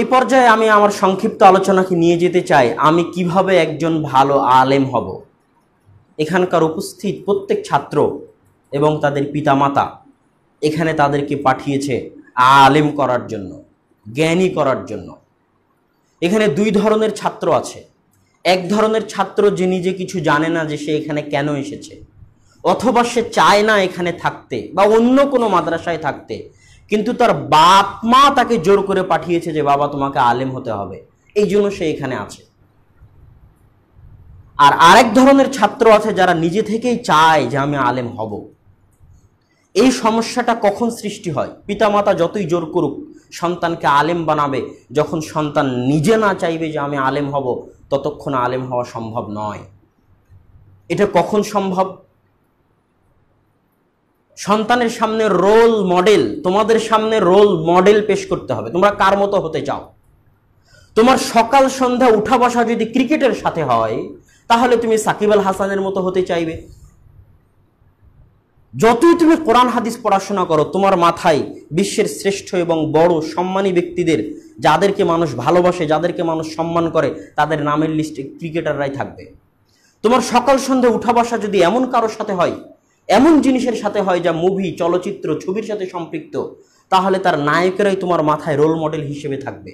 এই পর্যায়ে আমি আমার সংক্ষিপ্ত আলোচনাকে নিয়ে যেতে চাই আমি কিভাবে একজন ভালো আলেম হব এখানকার উপস্থিত প্রত্যেক ছাত্র এবং তাদের পিতামাতা এখানে তাদেরকে পাঠিয়েছে আলেম করার জন্য জ্ঞানী করার জন্য এখানে দুই ধরনের ছাত্র আছে এক ধরনের ছাত্র যে নিজে কিছু জানে না যে সে এখানে কেন এসেছে অথবা সে চায় না এখানে থাকতে বা অন্য কোনো মাদ্রাসায় থাকতে কিন্তু তার বাপ মা তাকে জোর করে পাঠিয়েছে যে বাবা তোমাকে আলেম হতে হবে এই জন্য সে এখানে আছে আর আরেক ধরনের ছাত্র আছে যারা নিজে থেকেই চায় যে আমি আলেম হব এই সমস্যাটা কখন সৃষ্টি হয় পিতামাতা যতই জোর করুক সন্তানকে আলেম বানাবে যখন সন্তান নিজে না চাইবে যে আমি আলেম হব ততক্ষণ আলেম হওয়া সম্ভব নয় এটা কখন সম্ভব সন্তানের সামনে রোল মডেল তোমাদের সামনে রোল মডেল পেশ করতে হবে তোমরা কার মতো হতে চাও তোমার সকাল সন্ধ্যা উঠা বসা যদি ক্রিকেটের সাথে হয় তাহলে তুমি সাকিব আল হাসানের মতো হতে চাইবে যতই তুমি কোরআন হাদিস পড়াশোনা করো তোমার মাথায় বিশ্বের শ্রেষ্ঠ এবং বড় সম্মানী ব্যক্তিদের যাদেরকে মানুষ ভালোবাসে যাদেরকে মানুষ সম্মান করে তাদের নামের লিস্টে ক্রিকেটাররাই থাকবে তোমার সকাল সন্ধ্যে উঠা বসা যদি এমন কারোর সাথে হয় এমন জিনিসের সাথে হয় যা মুভি চলচ্চিত্র ছবির সাথে সম্পৃক্ত তাহলে তার নায়কেরাই তোমার মাথায় রোল মডেল হিসেবে থাকবে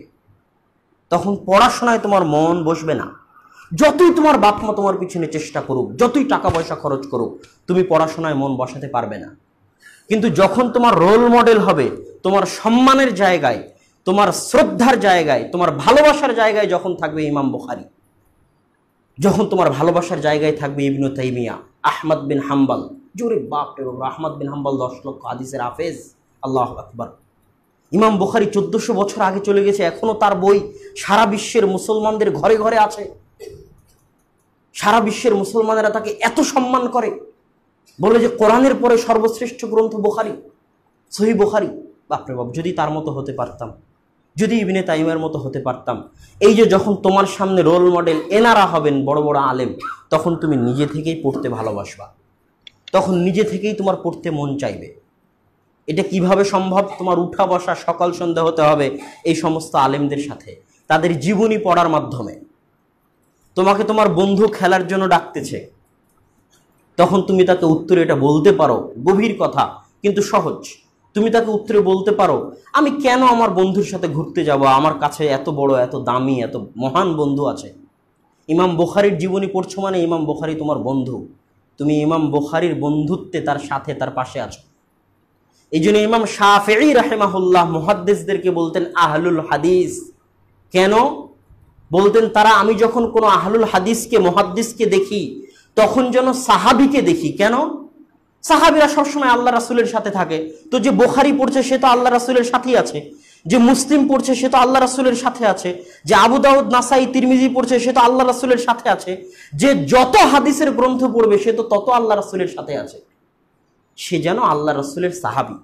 তখন পড়াশোনায় তোমার মন বসবে না যতই তোমার বাপমা তোমার পিছনে চেষ্টা করুক যতই টাকা পয়সা খরচ করুক তুমি পড়াশোনায় মন বসাতে পারবে না কিন্তু যখন তোমার রোল মডেল হবে তোমার সম্মানের জায়গায় তোমার শ্রদ্ধার জায়গায় তোমার ভালোবাসার জায়গায় যখন থাকবে ইমাম বুখারি যখন তোমার ভালোবাসার জায়গায় থাকবে ইবনু তাইমিয়া আহমদ বিন হাম্বাল জোরে বাপ রে বাবা আহমদ বিন হাম্বাল দশ লক্ষ হাদিসের হাফেজ আল্লাহ আকবর ইমাম বুখারি চোদ্দশো বছর আগে চলে গেছে এখনও তার বই সারা বিশ্বের মুসলমানদের ঘরে ঘরে আছে সারা বিশ্বের মুসলমানেরা তাকে এত সম্মান করে বলে যে কোরআনের পরে সর্বশ্রেষ্ঠ গ্রন্থ বোখারি সহি বোখারি বাপরে বাপ যদি তার মতো হতে পারতাম যদি ইবিনে তাইমের মতো হতে পারতাম এই যে যখন তোমার সামনে রোল মডেল এনারা হবেন বড় বড় আলেম তখন তুমি নিজে থেকেই পড়তে ভালোবাসবা তখন নিজে থেকেই তোমার পড়তে মন চাইবে এটা কিভাবে সম্ভব তোমার উঠা বসা সকাল সন্ধ্যা হতে হবে এই সমস্ত আলেমদের সাথে তাদের জীবনী পড়ার মাধ্যমে তোমাকে তোমার বন্ধু খেলার জন্য ডাকতেছে তখন তুমি তাকে উত্তরে এটা বলতে পারো গভীর কথা কিন্তু সহজ তুমি তাকে উত্তরে বলতে পারো আমি কেন আমার বন্ধুর সাথে ঘুরতে যাব আমার কাছে এত বড় এত দামি এত মহান বন্ধু আছে ইমাম বোখারির জীবনী পড়ছো মানে ইমাম বোখারি তোমার বন্ধু তুমি ইমাম বুখারির বন্ধুত্বে তার সাথে তার পাশে আছো এই জন্য ইমাম শাহি রাহেমাহুল্লাহ মুহাদ্দেশদেরকে বলতেন আহলুল হাদিস কেন বলতেন তারা আমি যখন কোনো আহলুল হাদিসকে মহাদ্দিসকে দেখি তখন যেন সাহাবিকে দেখি কেন সাহাবিরা সবসময় আল্লাহ রাসুলের সাথে থাকে তো যে বোখারি পড়ছে সে তো আল্লাহ রাসুলের সাথেই আছে যে মুসলিম পড়ছে সে তো আল্লাহ রাসুলের সাথে আছে যে আবু দাউদ নাসাই তিরমিজি পড়ছে সে তো আল্লাহ রাসুলের সাথে আছে যে যত হাদিসের গ্রন্থ পড়বে সে তো তত আল্লাহ রাসুলের সাথে আছে সে যেন আল্লাহ রাসুলের সাহাবি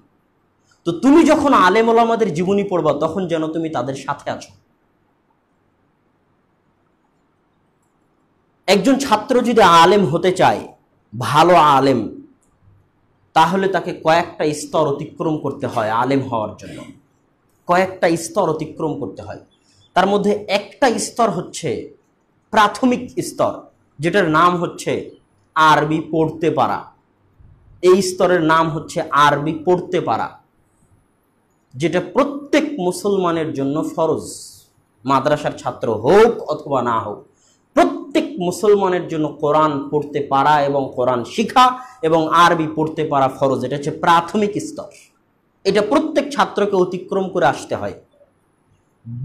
তো তুমি যখন আলেম ওলামাদের জীবনী পড়বা তখন যেন তুমি তাদের সাথে আছো একজন ছাত্র যদি আলেম হতে চায় ভালো আলেম তাহলে তাকে কয়েকটা স্তর অতিক্রম করতে হয় আলেম হওয়ার জন্য কয়েকটা স্তর অতিক্রম করতে হয় তার মধ্যে একটা স্তর হচ্ছে প্রাথমিক স্তর যেটার নাম হচ্ছে আরবি পড়তে পারা এই স্তরের নাম হচ্ছে আরবি পড়তে পারা যেটা প্রত্যেক মুসলমানের জন্য ফরজ মাদ্রাসার ছাত্র হোক অথবা না হোক প্রত্যেক মুসলমানের জন্য কোরআন পড়তে পারা এবং কোরআন শিখা এবং আরবি পড়তে পারা ফরজ এটা হচ্ছে প্রাথমিক স্তর এটা প্রত্যেক ছাত্রকে অতিক্রম করে আসতে হয়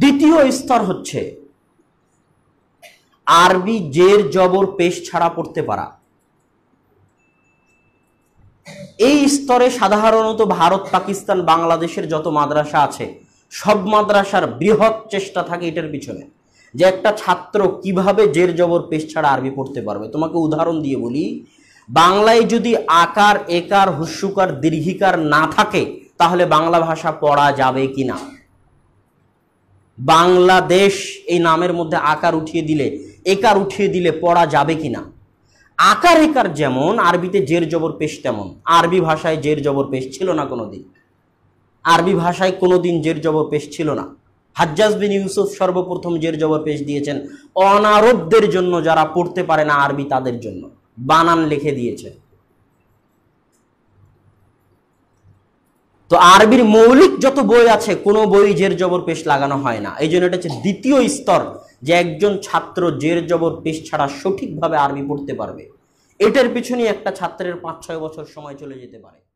দ্বিতীয় স্তর হচ্ছে আরবি জের জবর পেশ ছাড়া পড়তে পারা এই স্তরে সাধারণত ভারত পাকিস্তান বাংলাদেশের যত মাদ্রাসা আছে সব মাদ্রাসার বৃহৎ চেষ্টা থাকে এটার পিছনে যে একটা ছাত্র কিভাবে জের জবর পেশ ছাড়া আরবি পড়তে পারবে তোমাকে উদাহরণ দিয়ে বলি বাংলায় যদি আকার একার হুস্যুকার দীর্ঘিকার না থাকে তাহলে বাংলা ভাষা পড়া যাবে কি না বাংলাদেশ এই নামের মধ্যে আকার উঠিয়ে দিলে একার উঠিয়ে দিলে পড়া যাবে কি না আকার একার যেমন আরবিতে জের জবর পেশ তেমন আরবি ভাষায় জের জবর পেশ ছিল না কোনো দিন আরবি ভাষায় কোনো দিন জের জবর পেশ ছিল না হাজ্জাজ বিন ইউসুফ সর্বপ্রথম জের জবর পেশ দিয়েছেন অনারবদের জন্য যারা পড়তে পারে না আরবি তাদের জন্য বানান লিখে দিয়েছে তো আরবির মৌলিক যত বই আছে কোনো বই জের জবর পেশ লাগানো হয় না এই জন্য এটা হচ্ছে দ্বিতীয় স্তর যে একজন ছাত্র জের জবর পেশ ছাড়া সঠিকভাবে আরবি পড়তে পারবে এটার পিছনে একটা ছাত্রের পাঁচ ছয় বছর সময় চলে যেতে পারে